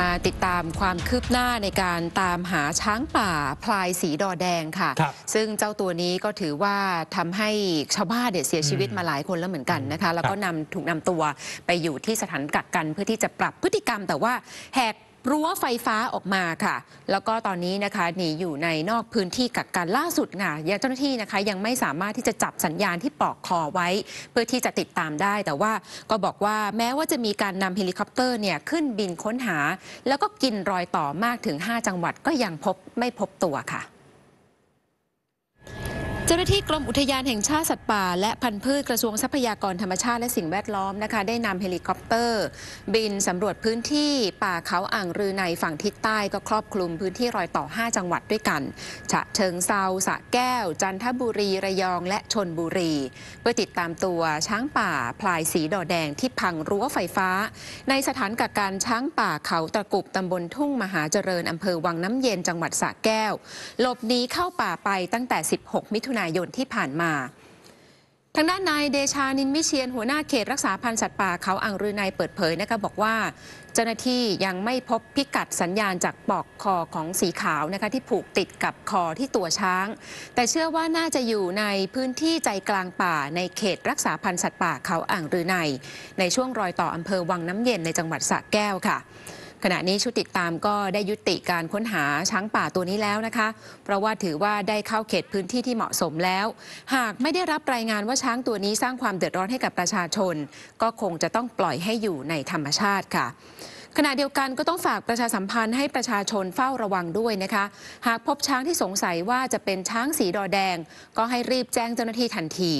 มาติดตามความคืบหน้าในการตามหาช้างป่าพลายสีดอแดงค่ะ ซึ่งเจ้าตัวนี้ก็ถือว่าทำให้ชาวบ้านเนี่ยเสียชีวิตมาหลายคนแล้วเหมือนกันนะคะ แล้วก็นำถูกนำตัวไปอยู่ที่สถานกักกันเพื่อที่จะปรับพฤติกรรม แต่ว่าแหกรั้วไฟฟ้าออกมาค่ะ แล้วก็ตอนนี้นะคะ หนีอยู่ในนอกพื้นที่กักกันล่าสุดค่ะยังเจ้าหน้าที่นะคะยังไม่สามารถที่จะจับสัญญาณที่ปลอกคอไว้ เพื่อที่จะติดตามได้ แต่ว่าก็บอกว่าแม้ว่าจะมีการนำเฮลิคอปเตอร์เนี่ยขึ้นบินค้นหา แล้วก็กินรอยต่อมากถึง 5 จังหวัดก็ยังพบไม่พบตัวค่ะเจ้าหน้าที่กรมอุทยานแห่งชาติสัตว์ป่า และพันธุ์พืชกระทรวงทรัพยากรธรรมชาติและสิ่งแวดล้อมนะคะ ได้นำเฮลิคอปเตอร์ บินสำรวจพื้นที่ป่าเขาอ่างรือในฝั่งทิศใต้ก็ครอบคลุมพื้นที่รอยต่อ 5 จังหวัดด้วยกันฉะเชิงเซาสะแก้ว จันทบุรีระยอง และชนบุรี เพื่อติดตามตัวช้างป่าพลายสีดอแดงที่พังรั้วไฟฟ้า ในสถานกักกันช้างป่าเขาตะกุบตำบลทุ่งมหาเจริญอำเภอวังน้ำเย็นจังหวัดสะแก้วหลบหนีเข้าป่าไปตั้งแต่ 16 มิถุนายนที่ผ่านมา ทางด้านนายเดชานินวิเชียนหัวหน้าเขตรักษาพันธุ์สัตว์ป่าเขาอ่างรือในเปิดเผยนะคะบอกว่าเจ้าหน้าที่ยังไม่พบพิกัดสัญญาณจากปอกคอของสีขาวนะคะที่ผูกติดกับคอที่ตัวช้าง แต่เชื่อว่าน่าจะอยู่ในพื้นที่ใจกลางป่าในเขตรักษาพันธุ์สัตว์ป่าเขาอ่างรือในในช่วงรอยต่ออำเภอวังน้ำเย็นในจังหวัดสระแก้วค่ะขณะนี้ชุดติดตามก็ได้ยุติการค้นหาช้างป่าตัวนี้แล้วนะคะ เพราะว่าถือว่าได้เข้าเขตพื้นที่ที่เหมาะสมแล้ว หากไม่ได้รับรายงานว่าช้างตัวนี้สร้างความเดือดร้อนให้กับประชาชน ก็คงจะต้องปล่อยให้อยู่ในธรรมชาติค่ะขณะเดียวกันก็ต้องฝากประชาสัมพันธ์ให้ประชาชนเฝ้าระวังด้วยนะคะ หากพบช้างที่สงสัยว่าจะเป็นช้างสีดอแดง ก็ให้รีบแจ้งเจ้าหน้าที่ทันที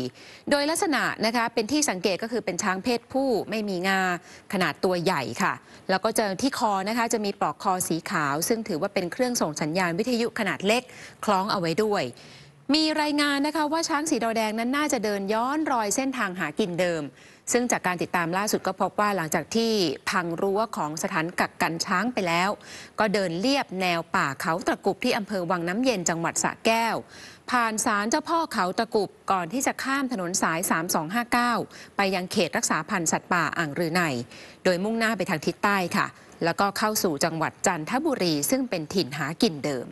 โดยลักษณะนะคะเป็นที่สังเกตก็คือเป็นช้างเพศผู้ไม่มีงาขนาดตัวใหญ่ค่ะ แล้วก็จะที่คอนะคะจะมีปลอกคอสีขาวซึ่งถือว่าเป็นเครื่องส่งสัญญาณวิทยุขนาดเล็กคล้องเอาไว้ด้วยมีรายงานนะคะว่า ช้างสีดอแดงนั้นน่าจะเดินย้อนรอยเส้นทางหากินเดิม ซึ่งจากการติดตามล่าสุดก็พบว่าหลังจากที่พังรั้วของสถานกักกันช้างไปแล้ว ก็เดินเลียบแนวป่าเขาตะกุบที่อำเภอวังน้ำเย็นจังหวัดสระแก้ว ผ่านศาลเจ้าพ่อเขาตะกุบก่อนที่จะข้ามถนนสาย 3259 ไปยังเขตรักษาพันธุ์สัตว์ป่าอ่างรือในโดยมุ่งหน้าไปทางทิศใต้ค่ะ แล้วก็เข้าสู่จังหวัดจันทบุรีซึ่งเป็นถิ่นหากินเดิม